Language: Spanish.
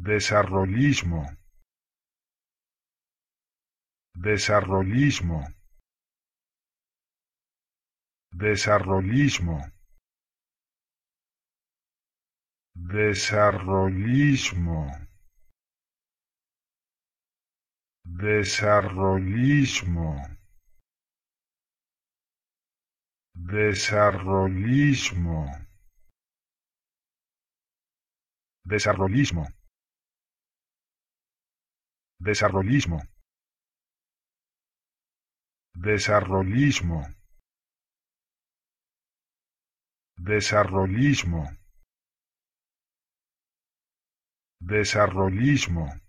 Desarrollismo. Desarrollismo. Desarrollismo. Desarrollismo. Desarrollismo. Desarrollismo. Desarrollismo. Desarrollismo. Desarrollismo. Desarrollismo. Desarrollismo.